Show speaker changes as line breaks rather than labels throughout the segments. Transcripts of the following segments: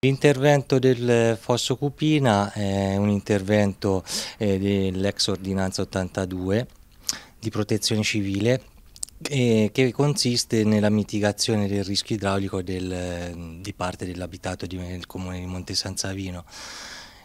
L'intervento del Fosso Cupina è un intervento eh, dell'ex ordinanza 82 di protezione civile eh, che consiste nella mitigazione del rischio idraulico del, di parte dell'abitato del comune di Monte San Savino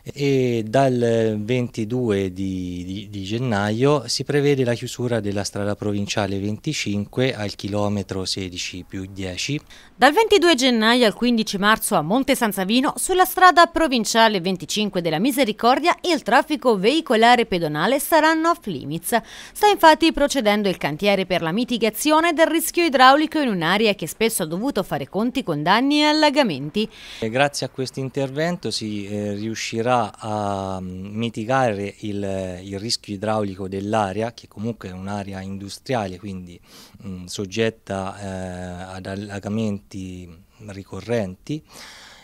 e dal 22 di, di, di, gennaio si prevede la chiusura della strada provinciale 25 al chilometro 16 più 10.
Dal 22 gennaio al 15 marzo a Monte San Savino sulla strada provinciale 25 della Misericordia il traffico veicolare e pedonale saranno off limits. Sta infatti procedendo il cantiere per la mitigazione del rischio idraulico in un'area che spesso ha dovuto fare conti con danni e allagamenti.
Grazie a questo intervento si eh, riuscirà andrà a mitigare il, il rischio idraulico dell'area, che comunque è un'area industriale, quindi mh, soggetta eh, ad allagamenti ricorrenti,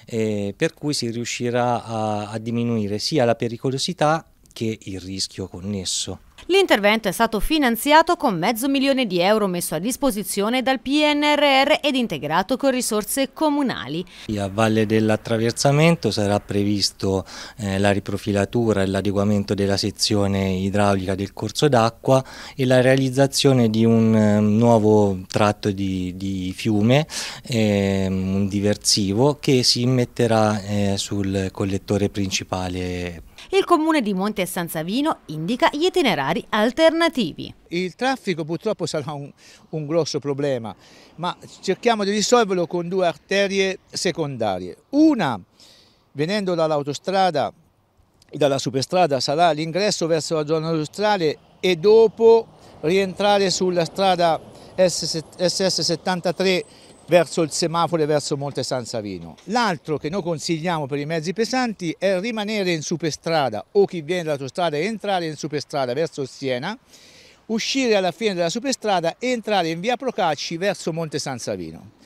eh, per cui si riuscirà a, a diminuire sia la pericolosità che il rischio connesso.
L'intervento è stato finanziato con mezzo milione di euro messo a disposizione dal PNRR ed integrato con risorse comunali.
A valle dell'attraversamento sarà previsto eh, la riprofilatura e l'adeguamento della sezione idraulica del corso d'acqua e la realizzazione di un eh, nuovo tratto di, di fiume, ehm, un diversivo, che si immetterà eh, sul collettore principale.
Il comune di Monte Sanzavino
indica gli itinerari itinerari alternativi. Il traffico purtroppo sarà un, un grosso problema, ma cerchiamo di risolverlo con due arterie secondarie. Una, venendo dall'autostrada e dalla superstrada, sarà l'ingresso verso la zona industriale e dopo rientrare sulla strada SS73 verso il semaforo e verso Monte San Savino. L'altro che noi consigliamo per i mezzi pesanti è rimanere in superstrada o chi viene dall'autostrada entrare in superstrada verso Siena, uscire alla fine della superstrada e entrare in via Procacci verso Monte San Savino.